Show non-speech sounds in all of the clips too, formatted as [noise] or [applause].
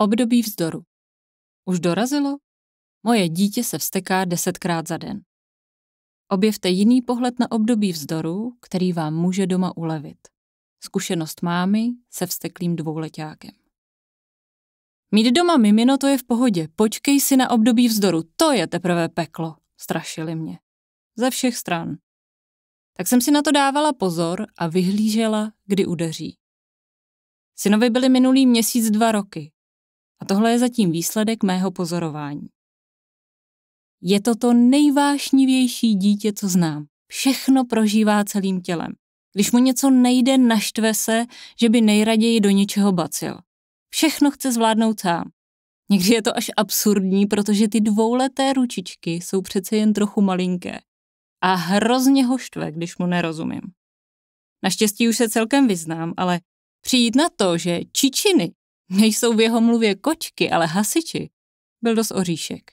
Období vzdoru. Už dorazilo? Moje dítě se vsteká desetkrát za den. Objevte jiný pohled na období vzdoru, který vám může doma ulevit. Zkušenost mámy se vsteklým dvouletákem. Mít doma mimino to je v pohodě, počkej si na období vzdoru, to je teprve peklo, strašili mě. Ze všech stran. Tak jsem si na to dávala pozor a vyhlížela, kdy udeří. Synovi byli minulý měsíc dva roky a tohle je zatím výsledek mého pozorování. Je to to nejvášnivější dítě, co znám. Všechno prožívá celým tělem. Když mu něco nejde, naštve se, že by nejraději do něčeho bacil. Všechno chce zvládnout sám. Někdy je to až absurdní, protože ty dvouleté ručičky jsou přece jen trochu malinké. A hrozně ho štve, když mu nerozumím. Naštěstí už se celkem vyznám, ale přijít na to, že čičiny Nejsou v jeho mluvě kočky, ale hasiči. Byl dost oříšek.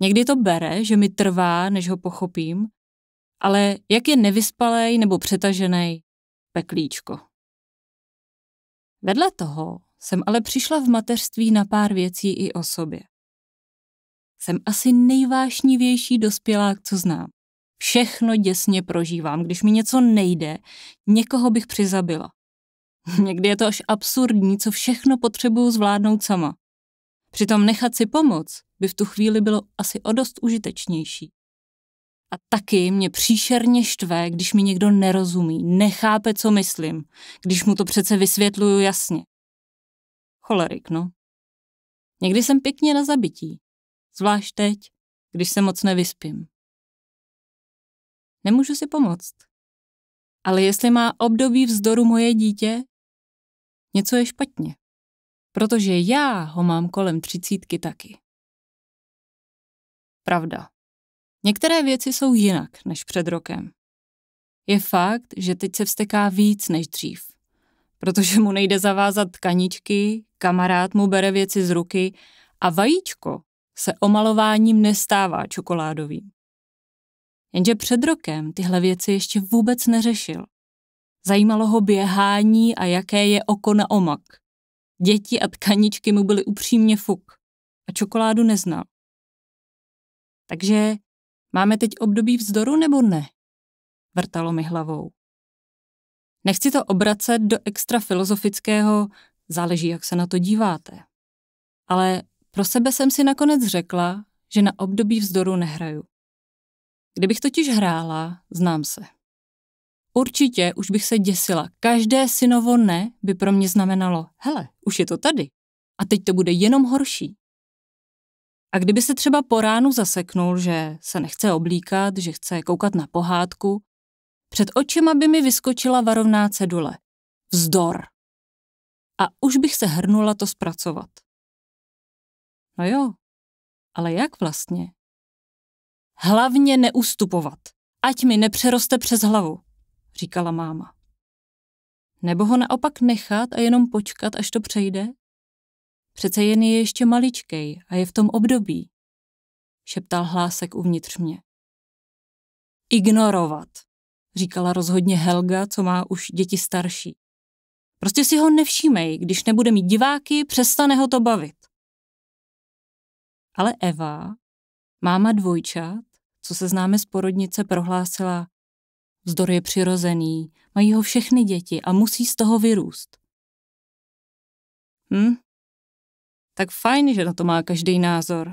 Někdy to bere, že mi trvá, než ho pochopím, ale jak je nevyspalej nebo přetažený, peklíčko. Vedle toho jsem ale přišla v mateřství na pár věcí i o sobě. Jsem asi nejvášnivější dospělák, co znám. Všechno děsně prožívám. Když mi něco nejde, někoho bych přizabila. [laughs] Někdy je to až absurdní, co všechno potřebuju zvládnout sama. Přitom nechat si pomoc by v tu chvíli bylo asi o dost užitečnější. A taky mě příšerně štve, když mi někdo nerozumí, nechápe, co myslím, když mu to přece vysvětluju jasně. Cholerik, no. Někdy jsem pěkně na zabití, zvlášť teď, když se moc nevyspím. Nemůžu si pomoct. Ale jestli má období vzdoru moje dítě, Něco je špatně. Protože já ho mám kolem třicítky taky. Pravda. Některé věci jsou jinak než před rokem. Je fakt, že teď se vsteká víc než dřív, protože mu nejde zavázat tkaničky, kamarád mu bere věci z ruky a vajíčko se omalováním nestává čokoládovým. Jenže před rokem tyhle věci ještě vůbec neřešil. Zajímalo ho běhání a jaké je oko na omak. Děti a tkaničky mu byly upřímně fuk a čokoládu neznal. Takže máme teď období vzdoru nebo ne? Vrtalo mi hlavou. Nechci to obracet do extra filozofického, záleží, jak se na to díváte. Ale pro sebe jsem si nakonec řekla, že na období vzdoru nehraju. Kdybych totiž hrála, znám se. Určitě už bych se děsila. Každé synovo ne by pro mě znamenalo, hele, už je to tady. A teď to bude jenom horší. A kdyby se třeba po ránu zaseknul, že se nechce oblíkat, že chce koukat na pohádku, před očima by mi vyskočila varovná cedule. Vzdor. A už bych se hrnula to zpracovat. No jo, ale jak vlastně? Hlavně neustupovat. Ať mi nepřeroste přes hlavu říkala máma. Nebo ho naopak nechat a jenom počkat, až to přejde? Přece jen je ještě maličkej a je v tom období, šeptal hlásek uvnitř mě. Ignorovat, říkala rozhodně Helga, co má už děti starší. Prostě si ho nevšímej, když nebude mít diváky, přestane ho to bavit. Ale Eva, máma dvojčat, co se známe z porodnice, prohlásila, Vzdor je přirozený, mají ho všechny děti a musí z toho vyrůst. Hm? Tak fajn, že na to má každý názor.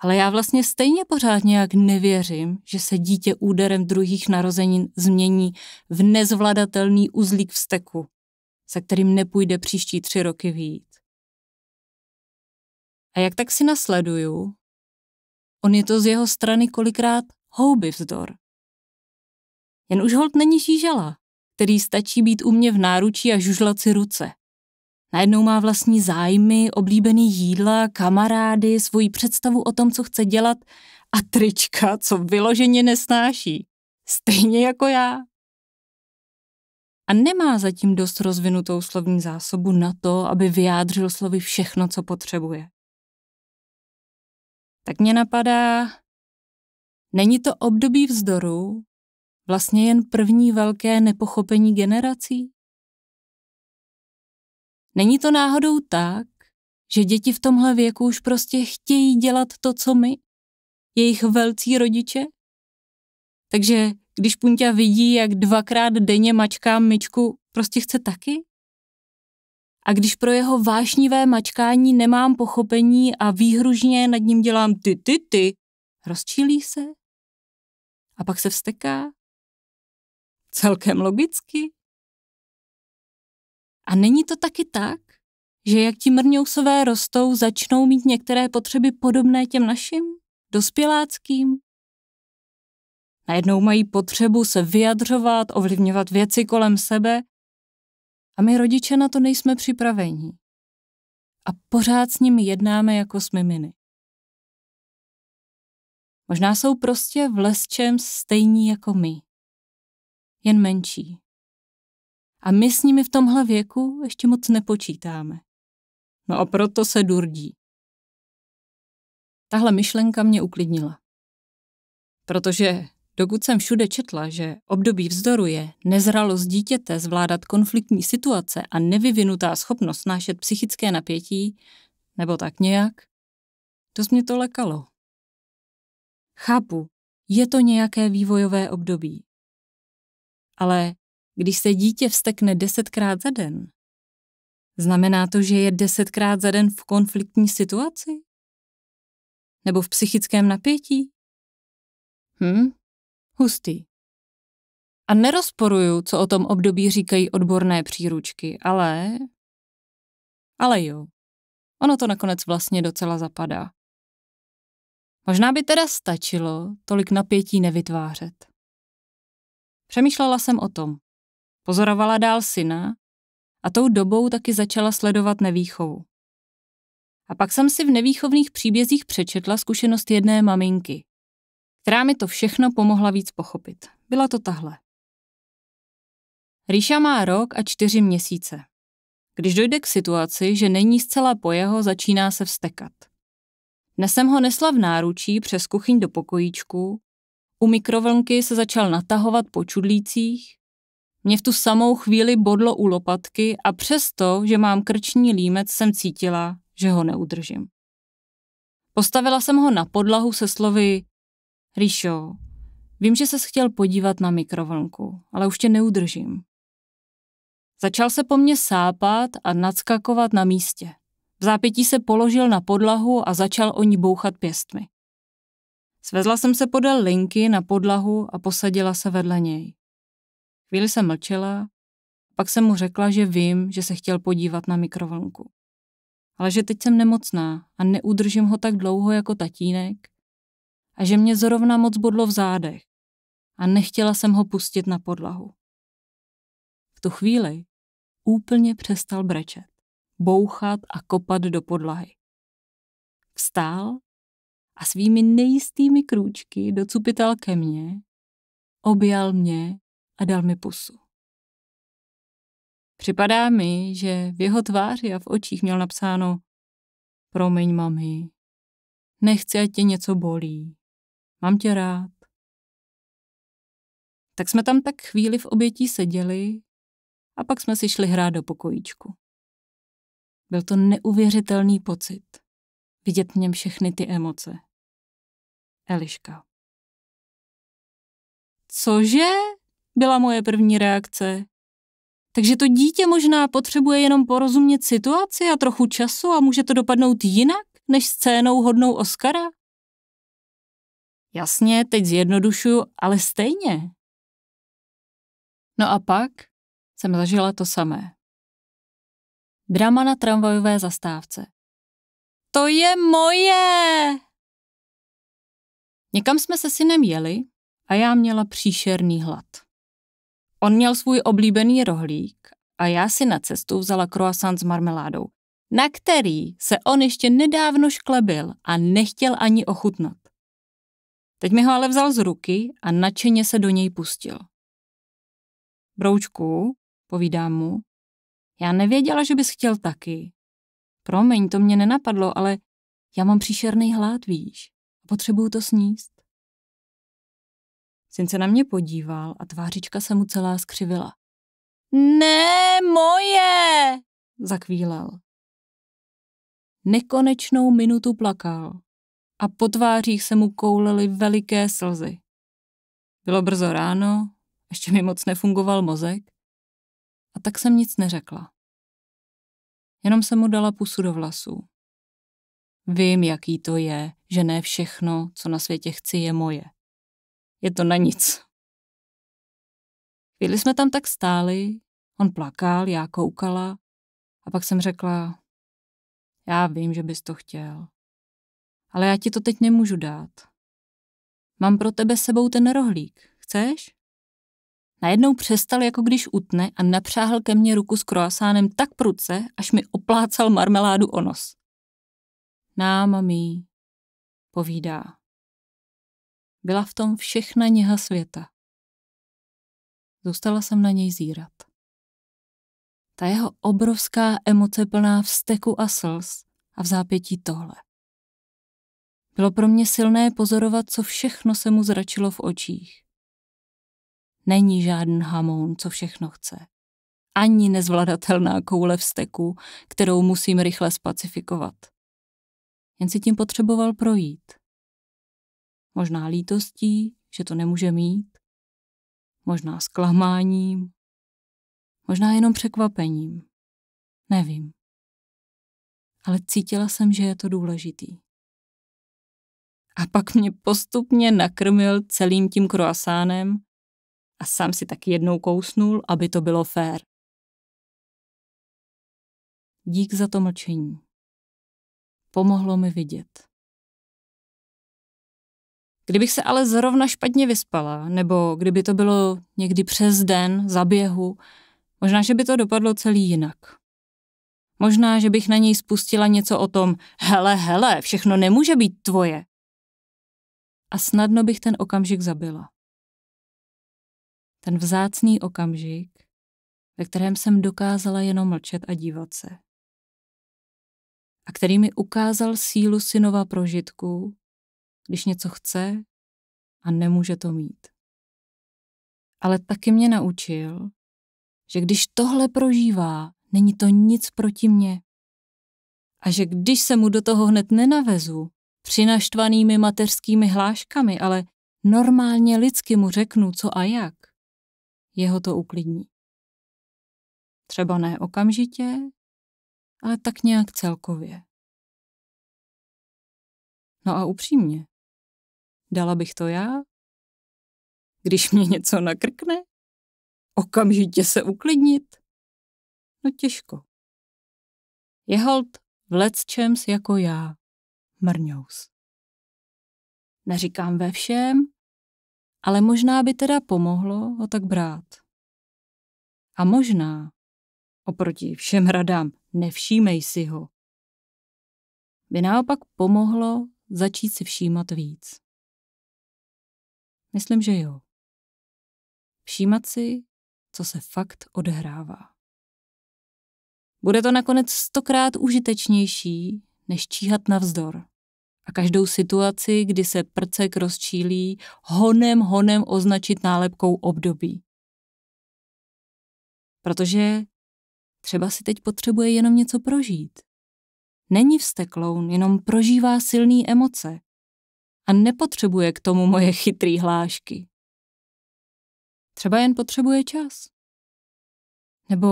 Ale já vlastně stejně pořád nějak nevěřím, že se dítě úderem druhých narozenin změní v nezvladatelný uzlík vzteku, se kterým nepůjde příští tři roky výjít. A jak tak si nasleduju, on je to z jeho strany kolikrát houby vzdor, jen už hold není žížala, který stačí být u mě v náručí a žužlat si ruce. Najednou má vlastní zájmy, oblíbený jídla, kamarády, svoji představu o tom, co chce dělat a trička, co vyloženě nesnáší. Stejně jako já. A nemá zatím dost rozvinutou slovní zásobu na to, aby vyjádřil slovy všechno, co potřebuje. Tak mě napadá, není to období vzdoru, vlastně jen první velké nepochopení generací? Není to náhodou tak, že děti v tomhle věku už prostě chtějí dělat to, co my, jejich velcí rodiče? Takže když Punťa vidí, jak dvakrát denně mačkám myčku, prostě chce taky? A když pro jeho vášnivé mačkání nemám pochopení a výhružně nad ním dělám ty, ty, ty, rozčílí se? A pak se vsteká? Celkem logicky. A není to taky tak, že jak ti mrňousové rostou, začnou mít některé potřeby podobné těm našim, dospěláckým? Najednou mají potřebu se vyjadřovat, ovlivňovat věci kolem sebe a my rodiče na to nejsme připraveni. A pořád s nimi jednáme jako s miminy. Možná jsou prostě v lesčem stejní jako my jen menší. A my s nimi v tomhle věku ještě moc nepočítáme. No a proto se durdí. Tahle myšlenka mě uklidnila. Protože dokud jsem všude četla, že období vzdoru je nezralost dítěte zvládat konfliktní situace a nevyvinutá schopnost nášet psychické napětí, nebo tak nějak, to mě to lekalo. Chápu, je to nějaké vývojové období. Ale když se dítě vstekne desetkrát za den, znamená to, že je desetkrát za den v konfliktní situaci? Nebo v psychickém napětí? Hm, hustý. A nerozporuju, co o tom období říkají odborné příručky, ale... Ale jo, ono to nakonec vlastně docela zapadá. Možná by teda stačilo tolik napětí nevytvářet. Přemýšlela jsem o tom. Pozorovala dál syna a tou dobou taky začala sledovat nevýchovu. A pak jsem si v nevýchovných příbězích přečetla zkušenost jedné maminky, která mi to všechno pomohla víc pochopit. Byla to tahle. Ríša má rok a čtyři měsíce. Když dojde k situaci, že není zcela po jeho, začíná se vstekat. Dnes jsem ho nesla v náručí přes kuchyň do pokojíčku u mikrovlnky se začal natahovat po čudlících, mě v tu samou chvíli bodlo u lopatky a přesto, že mám krční límec, jsem cítila, že ho neudržím. Postavila jsem ho na podlahu se slovy Ríšo, vím, že se chtěl podívat na mikrovlnku, ale už tě neudržím. Začal se po mně sápat a nadskakovat na místě. V zápětí se položil na podlahu a začal o ní bouchat pěstmi. Svezla jsem se podél linky na podlahu a posadila se vedle něj. Chvíli jsem mlčela, pak jsem mu řekla, že vím, že se chtěl podívat na mikrovlnku. Ale že teď jsem nemocná a neudržím ho tak dlouho jako tatínek a že mě zrovna moc bodlo v zádech a nechtěla jsem ho pustit na podlahu. V tu chvíli úplně přestal brečet, bouchat a kopat do podlahy. Vstál a svými nejistými krůčky docupital ke mně, objal mě a dal mi pusu. Připadá mi, že v jeho tváři a v očích měl napsáno Promiň, mami, nechci, ať tě něco bolí. Mám tě rád. Tak jsme tam tak chvíli v obětí seděli a pak jsme si šli hrát do pokojíčku. Byl to neuvěřitelný pocit. Vidět v něm všechny ty emoce. Eliška. Cože? Byla moje první reakce. Takže to dítě možná potřebuje jenom porozumět situaci a trochu času a může to dopadnout jinak než scénou hodnou Oscara? Jasně, teď zjednodušuju, ale stejně. No a pak jsem zažila to samé. Drama na tramvajové zastávce. To je moje! Někam jsme se synem jeli a já měla příšerný hlad. On měl svůj oblíbený rohlík a já si na cestu vzala croissant s marmeládou, na který se on ještě nedávno šklebil a nechtěl ani ochutnat. Teď mi ho ale vzal z ruky a nadšeně se do něj pustil. Broučku, povídám mu, já nevěděla, že bys chtěl taky. Promiň, to mě nenapadlo, ale já mám příšerný hlad, víš. Potřebuju to sníst. Syn se na mě podíval a tvářička se mu celá skřivila. Ne, moje! zakvílel. Nekonečnou minutu plakal a po tvářích se mu koulely veliké slzy. Bylo brzo ráno, ještě mi moc nefungoval mozek a tak jsem nic neřekla. Jenom jsem mu dala pusu do vlasů. Vím, jaký to je, že ne všechno, co na světě chci, je moje. Je to na nic. Chvíli jsme tam tak stáli, on plakal, já koukala a pak jsem řekla, já vím, že bys to chtěl, ale já ti to teď nemůžu dát. Mám pro tebe sebou ten rohlík, chceš? Najednou přestal jako když utne a napřáhl ke mně ruku s kroasánem tak pruce, až mi oplácal marmeládu o nos. Náma povídá. Byla v tom všechna něha světa. Zůstala jsem na něj zírat. Ta jeho obrovská emoce plná vsteku a slz a v zápětí tohle. Bylo pro mě silné pozorovat, co všechno se mu zračilo v očích. Není žádný hamoun, co všechno chce. Ani nezvladatelná koule vsteku, kterou musím rychle spacifikovat jen si tím potřeboval projít. Možná lítostí, že to nemůže mít, možná zklamáním, možná jenom překvapením. Nevím. Ale cítila jsem, že je to důležitý. A pak mě postupně nakrmil celým tím kroasánem a sám si tak jednou kousnul, aby to bylo fér. Dík za to mlčení. Pomohlo mi vidět. Kdybych se ale zrovna špatně vyspala, nebo kdyby to bylo někdy přes den, za běhu, možná, že by to dopadlo celý jinak. Možná, že bych na něj spustila něco o tom, hele, hele, všechno nemůže být tvoje. A snadno bych ten okamžik zabila. Ten vzácný okamžik, ve kterém jsem dokázala jenom mlčet a dívat se a který mi ukázal sílu synova prožitku, když něco chce a nemůže to mít. Ale taky mě naučil, že když tohle prožívá, není to nic proti mně. A že když se mu do toho hned nenavezu, přinaštvanými mateřskými hláškami, ale normálně lidsky mu řeknu, co a jak, jeho to uklidní. Třeba ne okamžitě, ale tak nějak celkově. No a upřímně, dala bych to já? Když mě něco nakrkne? Okamžitě se uklidnit? No těžko. Je hold v čems jako já, mrňous. Neříkám ve všem, ale možná by teda pomohlo ho tak brát. A možná, oproti všem radám, nevšímej si ho. By naopak pomohlo začít si všímat víc. Myslím, že jo. Všímat si, co se fakt odehrává. Bude to nakonec stokrát užitečnější, než číhat navzdor. A každou situaci, kdy se prcek rozčílí, honem honem označit nálepkou období. Protože Třeba si teď potřebuje jenom něco prožít. Není vstekloun, jenom prožívá silné emoce. A nepotřebuje k tomu moje chytrý hlášky. Třeba jen potřebuje čas. Nebo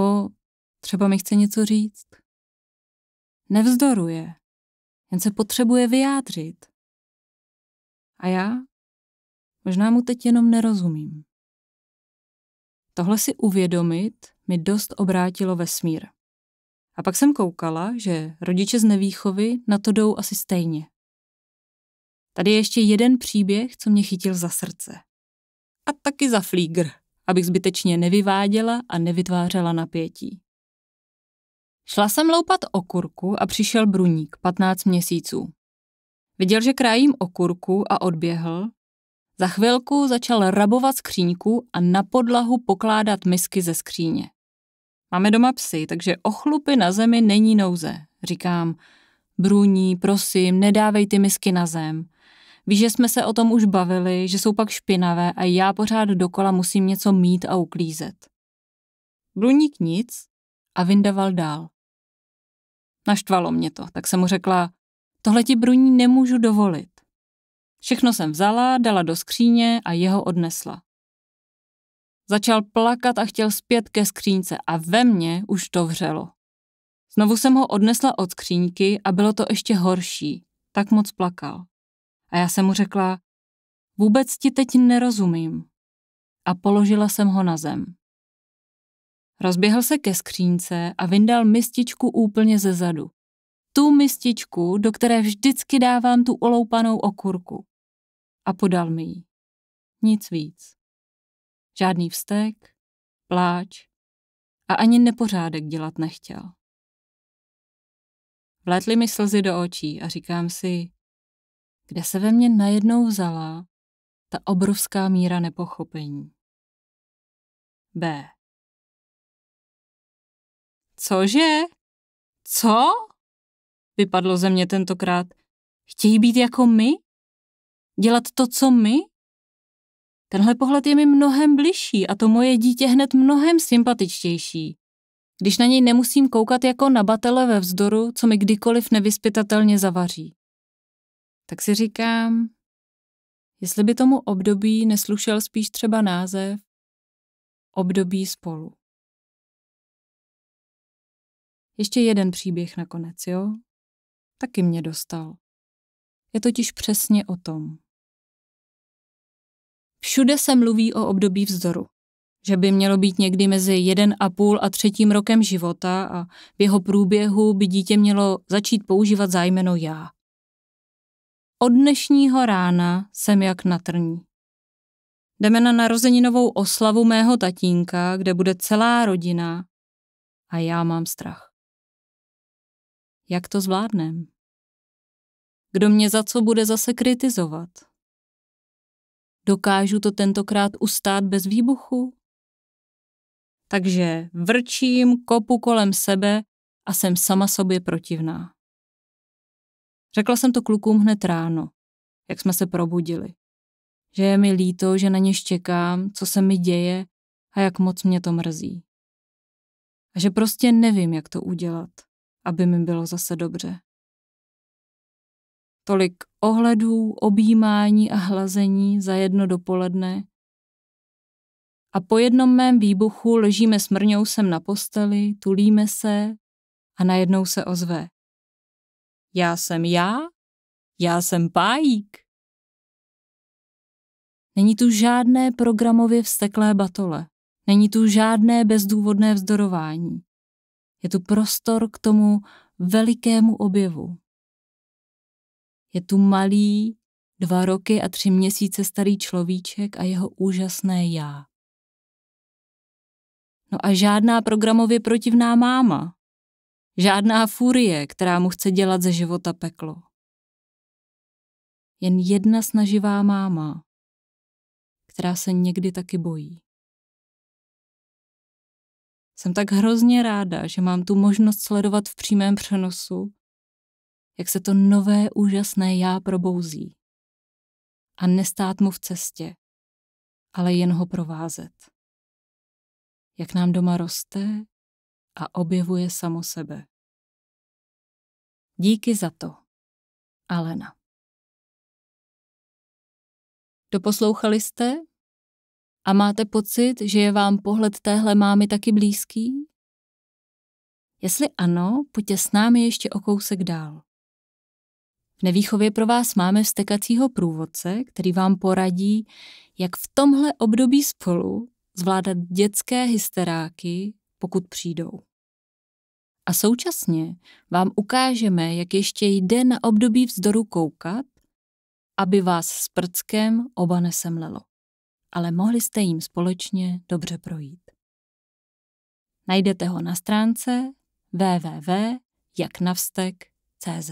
třeba mi chce něco říct. Nevzdoruje, jen se potřebuje vyjádřit. A já? Možná mu teď jenom nerozumím. Tohle si uvědomit mi dost obrátilo vesmír. A pak jsem koukala, že rodiče z nevýchovy na to jdou asi stejně. Tady je ještě jeden příběh, co mě chytil za srdce. A taky za flígr, abych zbytečně nevyváděla a nevytvářela napětí. Šla jsem loupat okurku a přišel Bruník, 15 měsíců. Viděl, že krájím okurku a odběhl. Za chvilku začal rabovat skříňku a na podlahu pokládat misky ze skříně. Máme doma psy, takže o chlupy na zemi není nouze. Říkám, Bruní, prosím, nedávej ty misky na zem. Víš, že jsme se o tom už bavili, že jsou pak špinavé a já pořád dokola musím něco mít a uklízet. Bruník nic a vyndaval dál. Naštvalo mě to, tak jsem mu řekla, tohle ti Bruní nemůžu dovolit. Všechno jsem vzala, dala do skříně a jeho odnesla. Začal plakat a chtěl zpět ke skřínce a ve mně už to vřelo. Znovu jsem ho odnesla od skříňky a bylo to ještě horší. Tak moc plakal. A já jsem mu řekla, vůbec ti teď nerozumím. A položila jsem ho na zem. Rozběhl se ke skřínce a vyndal mističku úplně ze zadu. Tu mističku, do které vždycky dávám tu oloupanou okurku. A podal mi ji. Nic víc. Žádný vztek, pláč a ani nepořádek dělat nechtěl. Vlétly mi slzy do očí a říkám si, kde se ve mně najednou vzala ta obrovská míra nepochopení. B. Cože? Co? Vypadlo ze mě tentokrát. Chtějí být jako my? Dělat to, co my? Tenhle pohled je mi mnohem bližší a to moje dítě hned mnohem sympatičtější. Když na něj nemusím koukat jako na batele ve vzdoru, co mi kdykoliv nevyspytatelně zavaří. Tak si říkám, jestli by tomu období neslušel spíš třeba název Období spolu. Ještě jeden příběh nakonec, jo? Taky mě dostal. Je totiž přesně o tom. Všude se mluví o období vzdoru, že by mělo být někdy mezi 1,5 a a třetím rokem života a v jeho průběhu by dítě mělo začít používat zájmeno já. Od dnešního rána jsem jak na trní. Jdeme na narozeninovou oslavu mého tatínka, kde bude celá rodina a já mám strach. Jak to zvládnem? Kdo mě za co bude zase kritizovat? Dokážu to tentokrát ustát bez výbuchu? Takže vrčím, kopu kolem sebe a jsem sama sobě protivná. Řekla jsem to klukům hned ráno, jak jsme se probudili. Že je mi líto, že na něž čekám, co se mi děje a jak moc mě to mrzí. A že prostě nevím, jak to udělat, aby mi bylo zase dobře tolik ohledů, objímání a hlazení za jedno dopoledne. A po jednom mém výbuchu ležíme s sem na posteli, tulíme se a najednou se ozve. Já jsem já, já jsem pájík. Není tu žádné programově vsteklé batole. Není tu žádné bezdůvodné vzdorování. Je tu prostor k tomu velikému objevu, je tu malý, dva roky a tři měsíce starý človíček a jeho úžasné já. No a žádná programově protivná máma. Žádná furie, která mu chce dělat ze života peklo. Jen jedna snaživá máma, která se někdy taky bojí. Jsem tak hrozně ráda, že mám tu možnost sledovat v přímém přenosu, jak se to nové úžasné já probouzí. A nestát mu v cestě, ale jen ho provázet. Jak nám doma roste a objevuje samo sebe. Díky za to, Alena. Doposlouchali jste? A máte pocit, že je vám pohled téhle mámy taky blízký? Jestli ano, pojďte s námi ještě o kousek dál. V nevýchově pro vás máme vstekacího průvodce, který vám poradí, jak v tomhle období spolu zvládat dětské hysteráky, pokud přijdou. A současně vám ukážeme, jak ještě jde na období vzdoru koukat, aby vás s prckem oba nesemlelo. Ale mohli jste jim společně dobře projít. Najdete ho na stránce www.jaknavstek.cz